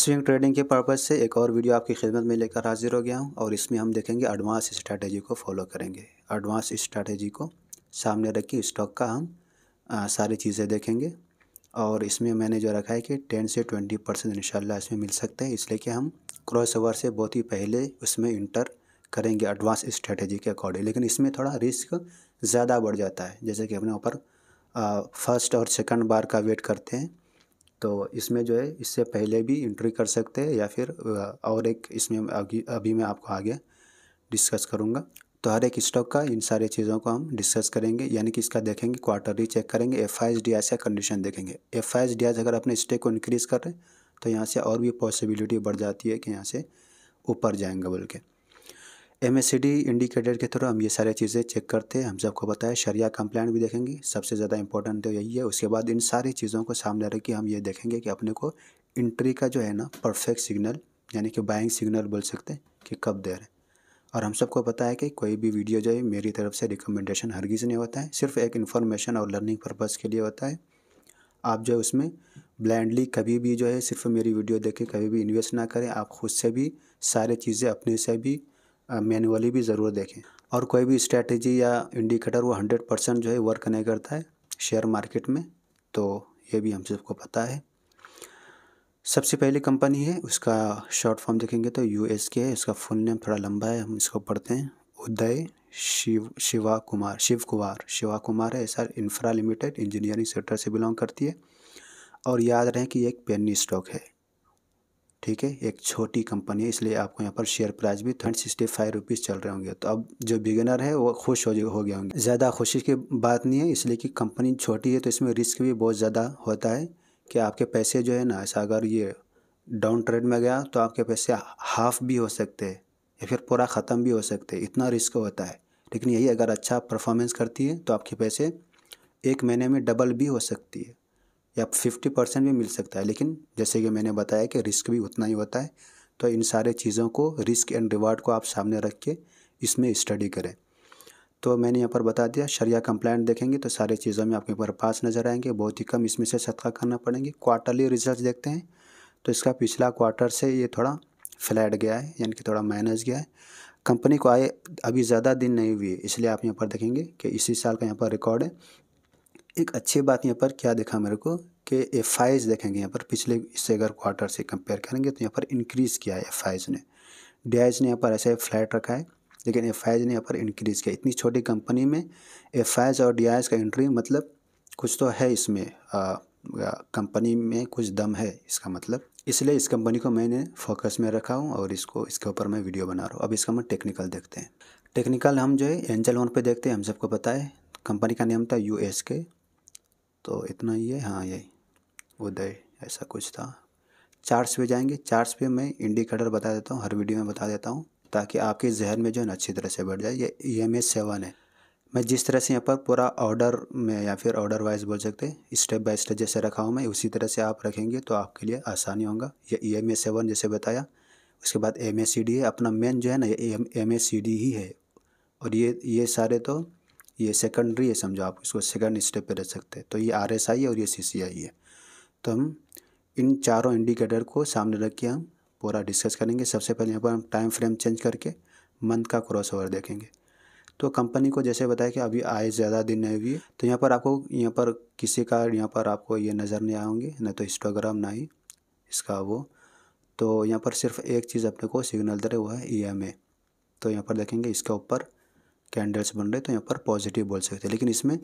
swing trading के purpose से एक और वीडियो आपकी खिदमत में लेकर हाजिर हो गया हूं और इसमें हम देखेंगे एडवांस स्ट्रैटेजी को फॉलो करेंगे एडवांस स्ट्रैटेजी को सामने रखी स्टॉक का हम आ, सारी चीज़ें देखेंगे और इसमें मैंने जो रखा है कि टेन से ट्वेंटी परसेंट इनशाला इसमें मिल सकते हैं इसलिए कि हम क्रॉस ओवर से बहुत ही पहले उसमें इंटर करेंगे एडवांस स्ट्रैटेजी के अकॉर्डिंग लेकिन इसमें थोड़ा रिस्क ज़्यादा बढ़ जाता है जैसे कि अपने ऊपर फर्स्ट और सेकंड बार का वेट करते हैं तो इसमें जो है इससे पहले भी इंट्री कर सकते हैं या फिर और एक इसमें अभी अभी मैं आपको आगे डिस्कस करूँगा तो हर एक स्टॉक का इन सारे चीज़ों को हम डिस्कस करेंगे यानी कि इसका देखेंगे क्वार्टरली चेक करेंगे F I S D S का कंडीशन देखेंगे एफ आई डी एस अगर अपने स्टेक को इंक्रीज़ कर रहे हैं तो यहाँ से और भी पॉसिबिलिटी बढ़ जाती है कि यहाँ से ऊपर जाएंगे बोल के एम एस इंडिकेटर के थ्रू हम ये सारी चीज़ें चेक करते हैं हम सबको बताया शरिया कंप्लाइन भी देखेंगे सबसे ज़्यादा इंपॉर्टेंट तो यही है उसके बाद इन सारी चीज़ों को सामने रख के हम ये देखेंगे कि अपने को इंट्री का जो है ना परफेक्ट सिग्नल यानी कि बाइंग सिग्नल बोल सकते हैं कि कब दे रहे हैं और हम सबको पता है कि कोई भी वीडियो जो है मेरी तरफ से रिकमेंडेशन हरगिज़ नहीं होता है सिर्फ एक इन्फॉर्मेशन और लर्निंग पर्पज़ के लिए होता है आप जो है उसमें ब्लाइंडली कभी भी जो है सिर्फ मेरी वीडियो देख के कभी भी इन्वेस्ट ना करें आप खुद से भी सारी चीज़ें अपने से भी मैनुअली भी ज़रूर देखें और कोई भी स्ट्रैटेजी या इंडिकेटर वो हंड्रेड परसेंट जो है वर्क नहीं करता है शेयर मार्केट में तो ये भी हम सबको पता है सबसे पहली कंपनी है उसका शॉर्ट फॉर्म देखेंगे तो यू एस के है उसका फुल नेम थोड़ा लंबा है हम इसको पढ़ते हैं उदय शिव शिवा कुमार शिव कुमार शिवा कुमार है sir infra limited engineering sector से बिलोंग करती है और याद रहें कि एक पेनी स्टॉक है ठीक है एक छोटी कंपनी है इसलिए आपको यहाँ पर शेयर प्राइस भी थर्ड सिक्सटी फाइव रुपीज़ चल रहे होंगे तो अब जो बिगिनर है वो खुश हो हो गया होंगे ज़्यादा खुशी की बात नहीं है इसलिए कि कंपनी छोटी है तो इसमें रिस्क भी बहुत ज़्यादा होता है कि आपके पैसे जो है ना ऐसा अगर ये डाउन ट्रेड में गया तो आपके पैसे हाफ भी हो सकते हैं या फिर पूरा ख़त्म भी हो सकते हैं इतना रिस्क होता है लेकिन यही अगर अच्छा परफॉर्मेंस करती है तो आपके पैसे एक महीने में डबल भी हो सकती है या फिफ्टी परसेंट भी मिल सकता है लेकिन जैसे कि मैंने बताया कि रिस्क भी उतना ही होता है तो इन सारे चीज़ों को रिस्क एंड रिवार्ड को आप सामने रख के इसमें स्टडी करें तो मैंने यहाँ पर बता दिया शरिया कंप्लाइंट देखेंगे तो सारे चीज़ों में आपके ऊपर पास नज़र आएंगे बहुत ही कम इसमें से सदका करना पड़ेंगे क्वार्टरली रिजल्ट देखते हैं तो इसका पिछला क्वार्टर से ये थोड़ा फ्लैट गया है यानी कि थोड़ा माइनस गया है कंपनी को आए अभी ज़्यादा दिन नहीं हुए इसलिए आप यहाँ पर देखेंगे कि इसी साल का यहाँ पर रिकॉर्ड है एक अच्छी बात यहाँ पर क्या देखा मेरे को कि एफ आईज देखेंगे यहाँ पर पिछले इससे अगर क्वार्टर से कंपेयर करेंगे तो यहाँ पर इंक्रीज़ किया है एफ आईज ने डी ने यहाँ पर ऐसे फ्लैट रखा है लेकिन एफ आईज ने यहाँ पर इंक्रीज़ किया इतनी छोटी कंपनी में एफ आईज और डी का एंट्री मतलब कुछ तो है इसमें कंपनी में कुछ दम है इसका मतलब इसलिए इस कंपनी को मैंने फोकस में रखा हूँ और इसको इसके ऊपर मैं वीडियो बना रहा हूँ अब इसका हम टेक्निकल देखते हैं टेक्निकल हम जो है एंजल वन पे देखते हैं हम सबको पता है कंपनी का नाम था यू एस के तो इतना ही है हाँ यही उदय ऐसा कुछ था चार्ट्स पे जाएंगे चार्ट्स पे मैं इंडिकेटर बता देता हूँ हर वीडियो में बता देता हूँ ताकि आपके जहन में जो है ना अच्छी तरह से बैठ जाए ये ई एम एस सेवन है मैं जिस तरह से यहाँ पर पूरा ऑर्डर में या फिर ऑर्डर वाइज बोल सकते हैं स्टेप बाय स्टेप जैसे रखा हूँ मैं उसी तरह से आप रखेंगे तो आपके लिए आसानी होगा ये ई एम एस सेवन जैसे बताया उसके बाद एम एस सी डी है अपना मेन जो है ना ये एम एस सी डी ही है और ये ये सारे तो ये सेकेंडरी है समझो आप इसको सेकेंड स्टेप पे रह सकते हैं तो ये आर एस आई है और ये सी सी आई है तो हम इन चारों इंडिकेटर को सामने रख के हम पूरा डिस्कस करेंगे सबसे पहले यहाँ पर हम टाइम फ्रेम चेंज करके मंथ का क्रॉस ओवर देखेंगे तो कंपनी को जैसे बताया कि अभी आए ज़्यादा दिन नहीं हुई तो यहाँ पर आपको यहाँ पर किसी का यहाँ पर आपको ये नज़र नहीं आएंगे ना तो इंस्टाग्राम ना ही इसका वो तो यहाँ पर सिर्फ एक चीज़ अपने को सिग्नल दे रहा है ई एम ए तो यहाँ पर देखेंगे इसके ऊपर कैंडल्स बन रहे तो यहाँ पर पॉजिटिव बोल सकते हैं लेकिन इसमें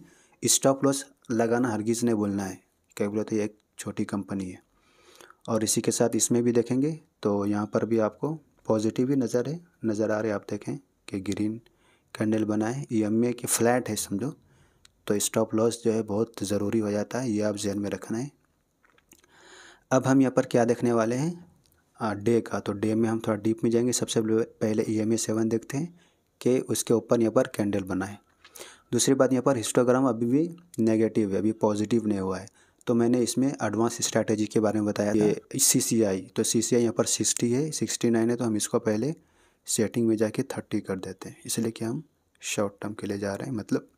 स्टॉप लॉस लगाना हरगिज़ नहीं बोलना है क्या बोला तो एक छोटी कंपनी है और इसी के साथ इसमें भी देखेंगे तो यहाँ पर भी आपको पॉजिटिव ही नज़र है नज़र आ रहे आप देखें कि ग्रीन कैंडल बना है ई एम ए की फ्लैट है समझो तो स्टॉप लॉस जो है बहुत ज़रूरी हो जाता है ये आप जहन में रखना है अब हम यहाँ पर क्या देखने वाले हैं डे का तो डे में हम थोड़ा डीप में जाएंगे सबसे पहले ई एम ए सेवन देखते हैं के उसके ऊपर यहाँ पर कैंडल बनाए दूसरी बात यहाँ पर हिस्टोग्राम अभी भी नेगेटिव है अभी पॉजिटिव नहीं हुआ है तो मैंने इसमें एडवांस स्ट्रैटेजी के बारे में बताया ये सी सी आई तो सी सी आई यहाँ पर सिक्सटी है सिक्सटी नाइन है तो हम इसको पहले सेटिंग में जाके थर्टी कर देते हैं इसलिए कि हम शॉर्ट टर्म के लिए जा रहे हैं मतलब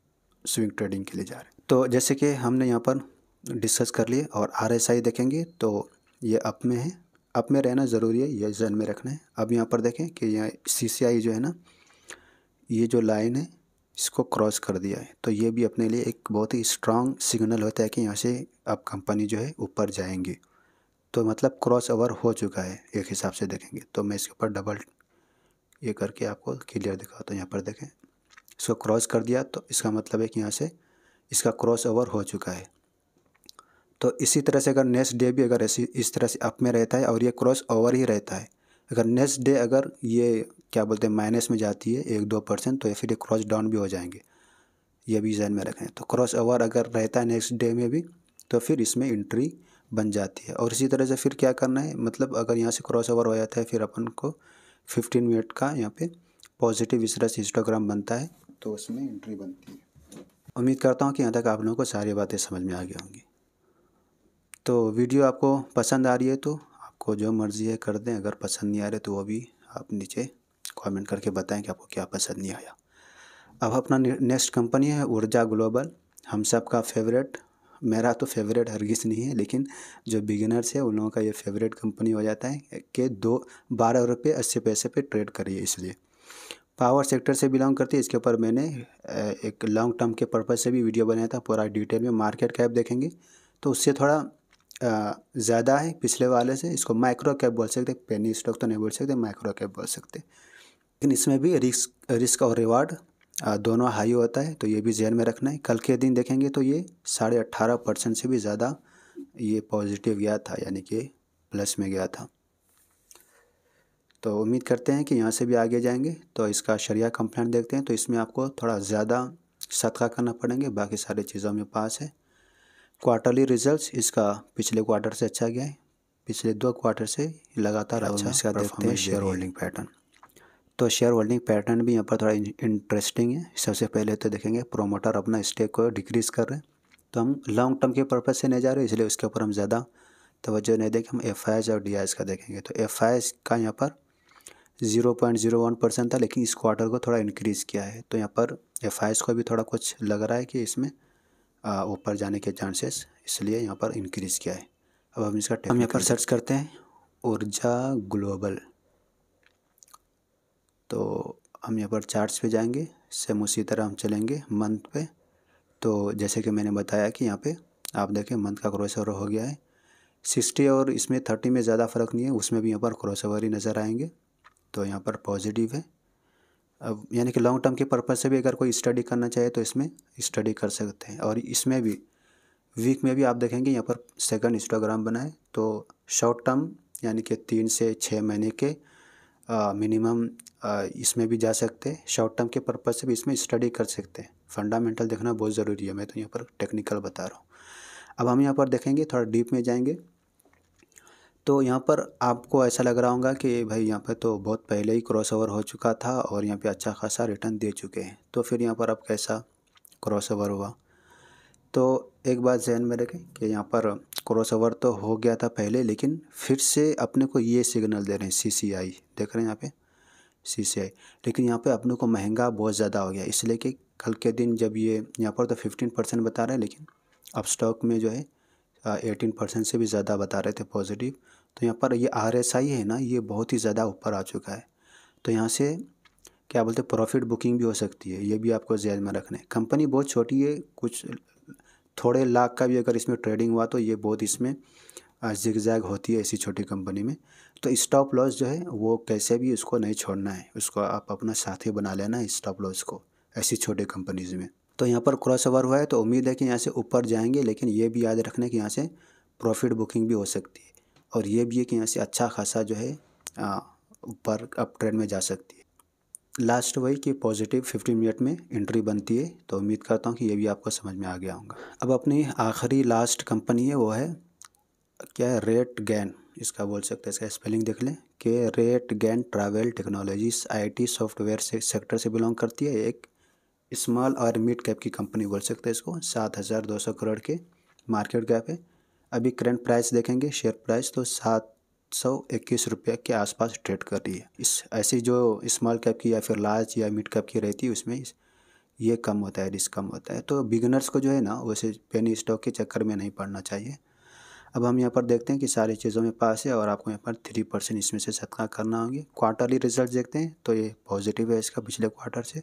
स्विंग ट्रेडिंग के लिए जा रहे हैं तो जैसे कि हमने यहाँ पर डिस्कस कर लिए और आर एस आई देखेंगे तो ये अप में है अप में रहना ज़रूरी है यह जन में रखना है अब यहाँ पर देखें कि यहाँ सी सी आई जो है ना ये जो लाइन है इसको क्रॉस कर दिया है तो ये भी अपने लिए एक बहुत ही स्ट्रांग सिग्नल होता है कि यहाँ से आप कंपनी जो है ऊपर जाएंगी तो मतलब क्रॉस ओवर हो चुका है एक हिसाब से देखेंगे तो मैं इसके ऊपर डबल ये करके आपको क्लियर दिखाता तो हूँ यहाँ पर देखें इसको क्रॉस कर दिया तो इसका मतलब है कि यहाँ से इसका क्रॉस ओवर हो चुका है तो इसी तरह से अगर नेक्स्ट डे भी अगर ऐसी इस तरह से अप में रहता है और ये क्रॉस ओवर ही रहता है अगर नेक्स्ट डे अगर ये क्या बोलते हैं माइनस में जाती है एक दो परसेंट तो या फिर ये क्रॉस डाउन भी हो जाएंगे ये भी जहन में रखें तो क्रॉस ओवर अगर रहता है नेक्स्ट डे में भी तो फिर इसमें इंट्री बन जाती है और इसी तरह से फिर क्या करना है मतलब अगर यहाँ से क्रॉस ओवर हो जाता है फिर अपन को फिफ्टीन मिनट का यहाँ पर पॉजिटिव इस तरह हिस्टोग्राम बनता है तो उसमें इंट्री बनती है उम्मीद करता हूँ कि यहाँ तक आप लोगों को सारी बातें समझ में आ गई होंगी तो वीडियो आपको पसंद आ रही है तो आपको जो मर्ज़ी है कर दें अगर पसंद नहीं आ रहे तो वो भी आप नीचे कमेंट करके बताएं कि आपको क्या पसंद नहीं आया अब अपना नेक्स्ट कंपनी है ऊर्जा ग्लोबल हम सब का फेवरेट मेरा तो फेवरेट हरगिज नहीं है लेकिन जो बिगिनर्स है उन लोगों का ये फेवरेट कंपनी हो जाता है कि दो बारह रुपये अस्सी पैसे पर ट्रेड करिए इसलिए पावर सेक्टर से बिलोंग करती है इसके ऊपर मैंने एक लॉन्ग टर्म के पर्पज़ से भी वीडियो बनाया था पूरा डिटेल में मार्केट कैप देखेंगे तो उससे थोड़ा ज़्यादा है पिछले वाले से इसको माइक्रो कैप बोल सकते पेनी स्टॉक तो नहीं बोल सकते माइक्रो कैप बोल सकते लेकिन इसमें भी रिस्क रिस्क और रिवार्ड दोनों हाई होता है तो ये भी जहन में रखना है कल के दिन देखेंगे तो ये साढ़े अट्ठारह परसेंट से भी ज़्यादा ये पॉजिटिव गया था यानी कि प्लस में गया था तो उम्मीद करते हैं कि यहाँ से भी आगे जाएंगे तो इसका शरिया कंप्लेंट देखते हैं तो इसमें आपको थोड़ा ज़्यादा सदका करना पड़ेंगे बाकी सारी चीज़ों में पास है क्वार्टरली रिजल्ट्स इसका पिछले क्वार्टर से अच्छा गया है पिछले दो क्वार्टर से लगातार अच्छा इसका देखते हैं शेयर होल्डिंग पैटर्न तो शेयर होल्डिंग पैटर्न भी यहाँ पर थोड़ा इंटरेस्टिंग है सबसे पहले तो देखेंगे प्रोमोटर अपना स्टेक को डिक्रीज़ कर रहे हैं तो हम लॉन्ग टर्म के पर्पज़ से नहीं जा रहे इसलिए उसके ऊपर हम ज़्यादा तोज्जो नहीं देंगे हम एफ और डी का देखेंगे तो एफ का यहाँ पर zero point zero one percent था लेकिन इस क्वार्टर को थोड़ा इंक्रीज़ किया है तो यहाँ पर एफ को भी थोड़ा कुछ लग रहा है कि इसमें ऊपर जाने के चांसेस इसलिए यहाँ पर इंक्रीज़ किया है अब हम इसका हम यहाँ पर सर्च करते हैं ऊर्जा ग्लोबल तो हम यहाँ पर चार्ट्स पे जाएंगे सेम उसी तरह हम चलेंगे मंथ पे तो जैसे कि मैंने बताया कि यहाँ पे आप देखें मंथ का क्रॉस ओवर हो गया है सिक्सटी और इसमें थर्टी में ज़्यादा फ़र्क नहीं है उसमें भी यहाँ पर क्रॉस ओवर ही नज़र आएंगे तो यहाँ पर पॉजिटिव है अब यानी कि लॉन्ग टर्म के पर्पज़ से भी अगर कोई स्टडी करना चाहे तो इसमें स्टडी कर सकते हैं और इसमें भी वीक में भी आप देखेंगे यहाँ पर सेकंड इंस्टाग्राम बनाए तो शॉर्ट टर्म यानी कि तीन से छः महीने के मिनिमम इसमें भी जा सकते हैं शॉर्ट टर्म के पर्पज़ से भी इसमें स्टडी कर सकते हैं फंडामेंटल देखना बहुत ज़रूरी है मैं तो यहाँ पर टेक्निकल बता रहा हूँ अब हम यहाँ पर देखेंगे थोड़ा डीप में जाएंगे तो यहाँ पर आपको ऐसा लग रहा होगा कि भाई यहाँ पर तो बहुत पहले ही क्रॉस ओवर हो चुका था और यहाँ पे अच्छा खासा रिटर्न दे चुके हैं तो फिर यहाँ पर अब कैसा क्रॉस ओवर हुआ तो एक बात जहन में रखें कि यहाँ पर क्रॉसओवर तो हो गया था पहले लेकिन फिर से अपने को ये सिग्नल दे रहे हैं सी सी आई देख रहे हैं यहाँ पे सी सी आई लेकिन यहाँ पे अपने को महंगा बहुत ज़्यादा हो गया इसलिए कि कल के दिन जब ये यहाँ पर तो फिफ्टीन परसेंट बता रहे हैं लेकिन अब स्टॉक में जो है एटीन परसेंट से भी ज़्यादा बता रहे थे पॉजिटिव तो यहाँ पर ये आर एस आई है ना ये बहुत ही ज़्यादा ऊपर आ चुका है तो यहाँ से क्या बोलते प्रॉफिट बुकिंग भी हो सकती है ये भी आपको जहन में रखना है कंपनी बहुत छोटी है कुछ थोड़े लाख का भी अगर इसमें ट्रेडिंग हुआ तो ये बहुत इसमें जिगजैग होती है ऐसी छोटी कंपनी में तो स्टॉप लॉस जो है वो कैसे भी उसको नहीं छोड़ना है उसको आप अपना साथी बना लेना स्टॉप लॉस को ऐसी छोटी कंपनीज में तो यहाँ पर क्रॉस ओवर हुआ है तो उम्मीद है कि यहाँ से ऊपर जाएंगे लेकिन ये भी याद रखना है कि यहाँ से प्रॉफिट बुकिंग भी हो सकती है और ये भी है कि यहाँ से अच्छा खासा जो है ऊपर अप ट्रेंड में जा सकती है लास्ट वही कि पॉजिटिव 15 मिनट में एंट्री बनती है तो उम्मीद करता हूँ कि ये भी आपको समझ में आ गया होगा अब अपनी आखिरी लास्ट कंपनी है वो है क्या है रेट गैन इसका बोल सकते हैं इसका स्पेलिंग देख लें कि rate gain travel technologies IT software से सेक्टर से बिलोंग करती है एक स्मॉल और मिड कैप की कंपनी बोल सकते हैं इसको सात हज़ार दो सौ करोड़ के मार्केट कैप है अभी करंट प्राइस देखेंगे शेयर प्राइस तो सात सौ इक्कीस रुपये के आसपास ट्रेड कर रही है इस ऐसी जो स्मॉल कैप की या फिर लार्ज या मिड कैप की रहती है उसमें ये कम होता है रिस्क कम होता है तो बिगनर्स को जो है ना वैसे पेनी स्टॉक के चक्कर में नहीं पड़ना चाहिए अब हम यहाँ पर देखते हैं कि सारी चीज़ों में पास है और आपको यहाँ पर थ्री परसेंट इसमें से सदका करना होंगे क्वार्टरली रिजल्ट देखते हैं तो ये पॉजिटिव है इसका पिछले क्वार्टर से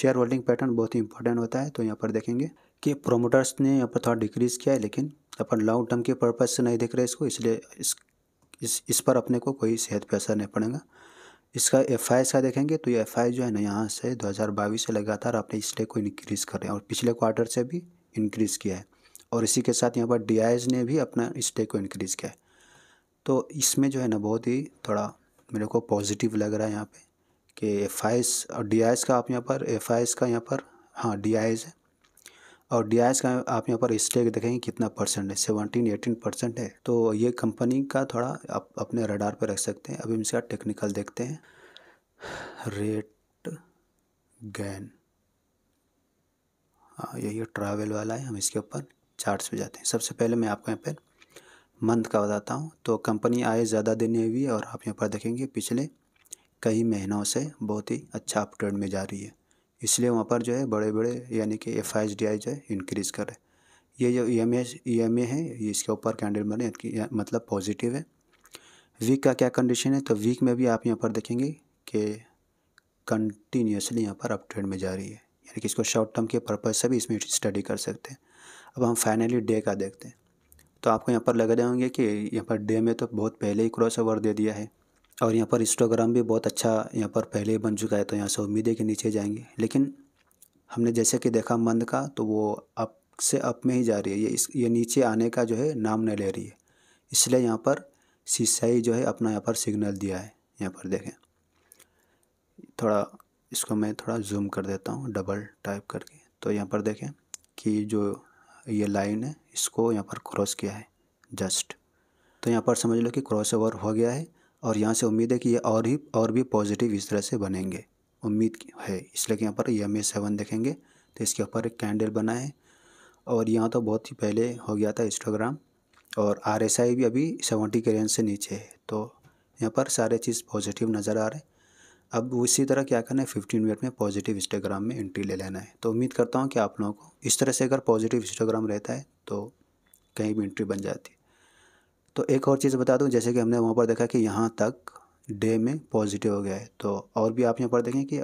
शेयर होल्डिंग पैटर्न बहुत ही इंपॉर्टेंट होता है तो यहाँ पर देखेंगे कि प्रोमोटर्स ने यहाँ पर थोड़ा डिक्रीज़ किया है लेकिन अपन लॉन्ग टर्म के पर्पज़ से नहीं देख रहे इसको इसलिए इस इस इस पर अपने को कोई सेहत पर असर नहीं पड़ेगा इसका एफ आई का देखेंगे तो ये एफ आई जो है ना यहाँ से 2022 से लगातार अपने स्टे को इनक्रीज़ कर रहे हैं और पिछले क्वार्टर से भी इनक्रीज़ किया है और इसी के साथ यहाँ पर डी ने भी अपना स्टे को इनक्रीज़ किया है तो इसमें जो है ना बहुत ही थोड़ा मेरे को पॉजिटिव लग रहा है यहाँ पे कि एफ और डी का आप यहाँ पर एफ का यहाँ पर हाँ डी है और डी का आप यहाँ पर स्टेक देखेंगे कितना परसेंट है सेवनटीन एटीन परसेंट है तो ये कंपनी का थोड़ा आप अपने रडार पर रख सकते हैं अभी हम इसका टेक्निकल देखते हैं रेट गैन हाँ यही ट्रैवल वाला है हम इसके ऊपर चार्ट्स पे जाते हैं सबसे पहले मैं आपको यहाँ पर मंथ का बताता हूँ तो कंपनी आए ज़्यादा दिन हुई है और आप यहाँ पर देखेंगे पिछले कई महीनों से बहुत ही अच्छा अपट्रेंड में जा रही है इसलिए वहाँ पर जो है बड़े बड़े यानी कि एफ आई डी आई जो है इनक्रीज़ करें ये जो E M S E M A है ये इसके ऊपर कैंडल बने मतलब पॉजिटिव है वीक का क्या कंडीशन है तो वीक में भी आप यहाँ पर देखेंगे कि कंटिन्यूसली यहाँ पर अप ट्रेंड में जा रही है यानी कि इसको शॉर्ट टर्म के पर्पज़ से भी इसमें स्टडी कर सकते हैं अब हम फाइनली डे का देखते हैं तो आपको यहाँ पर लगा रहे होंगे कि यहाँ पर डे में तो बहुत पहले ही क्रॉस ओवर दे दिया है और यहाँ पर इंस्टाग्राम भी बहुत अच्छा यहाँ पर पहले ही बन चुका है तो यहाँ से उम्मीद है कि नीचे जाएंगे लेकिन हमने जैसे कि देखा मंद का तो वो अप से अप में ही जा रही है ये इस ये नीचे आने का जो है नाम नहीं ले रही है इसलिए यहाँ पर सीसाई जो है अपना यहाँ पर सिग्नल दिया है यहाँ पर देखें थोड़ा इसको मैं थोड़ा जूम कर देता हूँ डबल टाइप करके तो यहाँ पर देखें कि जो ये लाइन है इसको यहाँ पर क्रॉस किया है जस्ट तो यहाँ पर समझ लो कि क्रॉस ओवर हो गया है और यहाँ से उम्मीद है कि ये और ही और भी पॉजिटिव इस तरह से बनेंगे उम्मीद है इसलिए कि यहाँ पर एम ए सेवन देखेंगे तो इसके ऊपर एक कैंडल बना है और यहाँ तो बहुत ही पहले हो गया था इंस्टाग्राम और आर एस आई भी अभी सेवेंटी के रेंज से नीचे है तो यहाँ पर सारे चीज़ पॉजिटिव नज़र आ रहे अब उसी तरह क्या करना है फिफ्टीन मिनट में पॉजिटिव इंस्टाग्राम में एंट्री ले लेना है तो उम्मीद करता हूँ कि आप लोगों को इस तरह से अगर पॉजिटिव इंस्टाग्राम रहता है तो कहीं भी एंट्री बन जाती है तो एक और चीज़ बता दूं जैसे कि हमने वहाँ पर देखा कि यहाँ तक डे में पॉजिटिव हो गया है तो और भी आप यहाँ पर देखें कि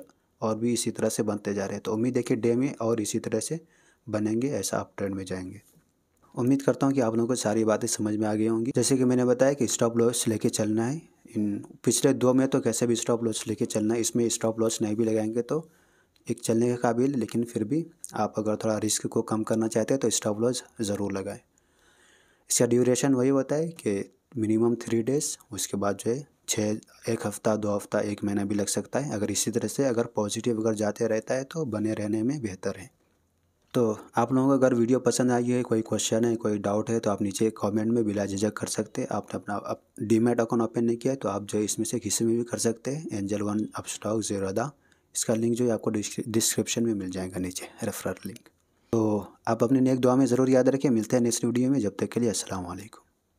और भी इसी तरह से बनते जा रहे हैं तो उम्मीद देखिए डे में और इसी तरह से बनेंगे ऐसा आप ट्रेंड में जाएंगे उम्मीद करता हूँ कि आप लोगों को सारी बातें समझ में आ गई होंगी जैसे कि मैंने बताया कि स्टॉप लॉस लेके चलना है इन पिछले दो में तो कैसे भी स्टॉप लॉस लेके चलना है इसमें स्टॉप लॉस नहीं भी लगाएंगे तो एक चलने के काबिल लेकिन फिर भी आप अगर थोड़ा रिस्क को कम करना चाहते हैं तो स्टॉप लॉस ज़रूर लगाएं इसका ड्यूरेशन वही होता है कि मिनिमम थ्री डेज़ उसके बाद जो है छः एक हफ़्ता दो हफ़्ता एक महीना भी लग सकता है अगर इसी तरह से अगर पॉजिटिव अगर जाते रहता है तो बने रहने में बेहतर है तो आप लोगों को अगर वीडियो पसंद आई है कोई क्वेश्चन है कोई डाउट है तो आप नीचे कमेंट में बिला झिझक कर सकते हैं आपने अपना आप डीमेट अकाउंट ओपन नहीं किया है तो आप जो है इसमें से किसी में भी कर सकते हैं Angel One Upstox Zerodha इसका लिंक जो है आपको डिस्क्रिप्शन में मिल जाएगा नीचे रेफरल लिंक तो आप अपने नेक दुआ में ज़रूर याद रखें मिलते हैं नेक्स्ट वीडियो में जब तक के लिए असलम